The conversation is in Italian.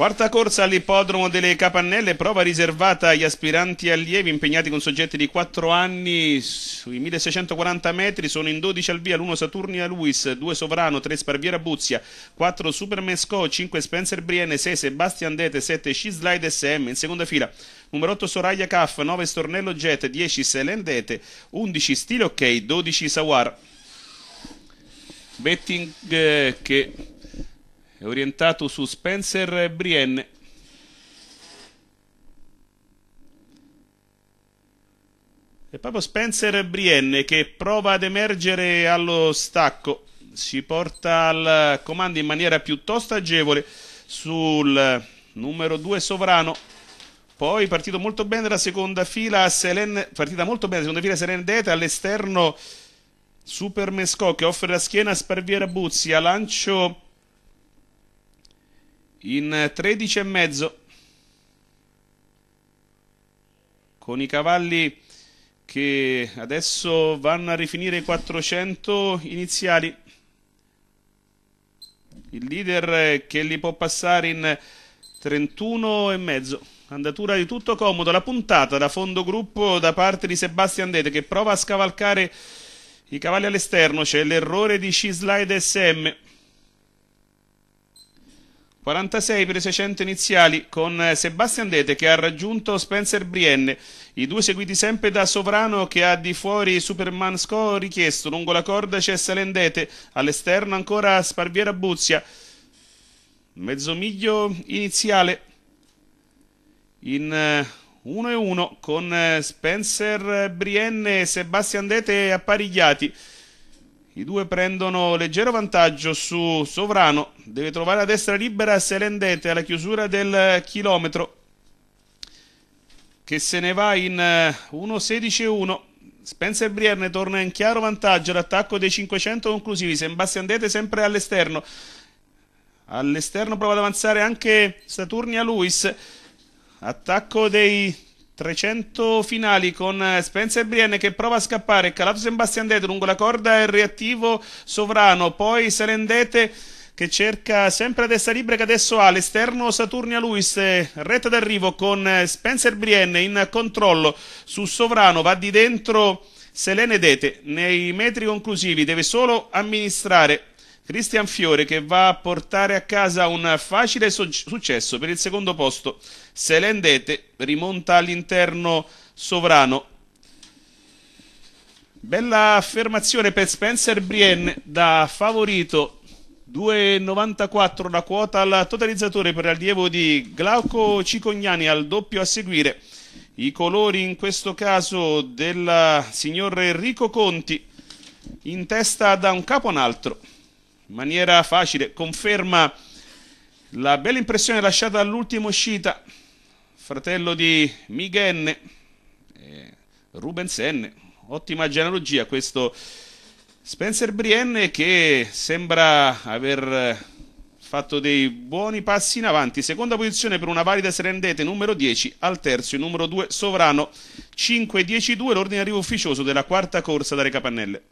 Quarta corsa all'ippodromo delle Capannelle, prova riservata agli aspiranti allievi impegnati con soggetti di 4 anni sui 1640 metri, sono in 12 al via l'1 Saturnia Luis, 2 Sovrano, 3 Sparviera Buzia, 4 Super Mesco, 5 Spencer Brienne, 6 Sebastian Dete, 7 Slide SM, in seconda fila numero 8 Soraya Caff, 9 Stornello Jet, 10 Selendete, 11 Stilo Ok, 12 Sawar. Betting eh, che è orientato su Spencer Brienne. È proprio Spencer Brienne che prova ad emergere allo stacco, si porta al comando in maniera piuttosto agevole sul numero 2 Sovrano. Poi partito molto bene la seconda fila Selen, partita molto bene la seconda fila Selen Deta all'esterno Super Mescò che offre la schiena a Sparviera Buzzi a lancio in 13 e mezzo con i cavalli che adesso vanno a rifinire i 400 iniziali il leader che li può passare in 31 e mezzo andatura di tutto comodo la puntata da fondo gruppo da parte di Sebastian Dede che prova a scavalcare i cavalli all'esterno c'è l'errore di C-Slide SM 46 per 600 iniziali con eh, Sebastian Dete che ha raggiunto Spencer Brienne, i due seguiti sempre da Sovrano che ha di fuori Superman Score richiesto, lungo la corda c'è Salendete, all'esterno ancora Sparviera Buzia, mezzo miglio iniziale in 1 eh, 1 con eh, Spencer Brienne e Sebastian Dete apparigliati. I due prendono leggero vantaggio su Sovrano, deve trovare la destra libera Selendete alla chiusura del chilometro, che se ne va in 1.16.1. Eh, Spencer Brierne torna in chiaro vantaggio, l'attacco dei 500 conclusivi, Sebastian Dete sempre all'esterno. All'esterno prova ad avanzare anche Saturnia Luis, attacco dei 300 finali con eh, Spencer Brienne che prova a scappare, calato Sebastian Dete lungo la corda, il reattivo Sovrano, poi Serendete che cerca sempre a destra libera che adesso ha l'esterno Saturnia Luis eh, retta d'arrivo con eh, Spencer Brienne in controllo su Sovrano va di dentro Selene Dete nei metri conclusivi deve solo amministrare Cristian Fiore che va a portare a casa un facile so- successo per il secondo posto. Se l'endete, rimonta all'interno sovrano. Bella affermazione per Spencer Brienne da favorito 2,94 la quota al totalizzatore per allievo di Glauco Cicognani al doppio a seguire. I colori in questo caso del signor Enrico Conti in testa da un capo a un altro in maniera facile, conferma la bella impressione lasciata all'ultima uscita, fratello di Miguel eh, Rubens N, ottima genealogia questo Spencer Brienne che sembra aver eh, fatto dei buoni passi in avanti, seconda posizione per una valida serendete numero 10, al terzo il numero 2 Sovrano 5 10 2 l'ordine di arrivo ufficioso della quarta corsa dalle capannelle.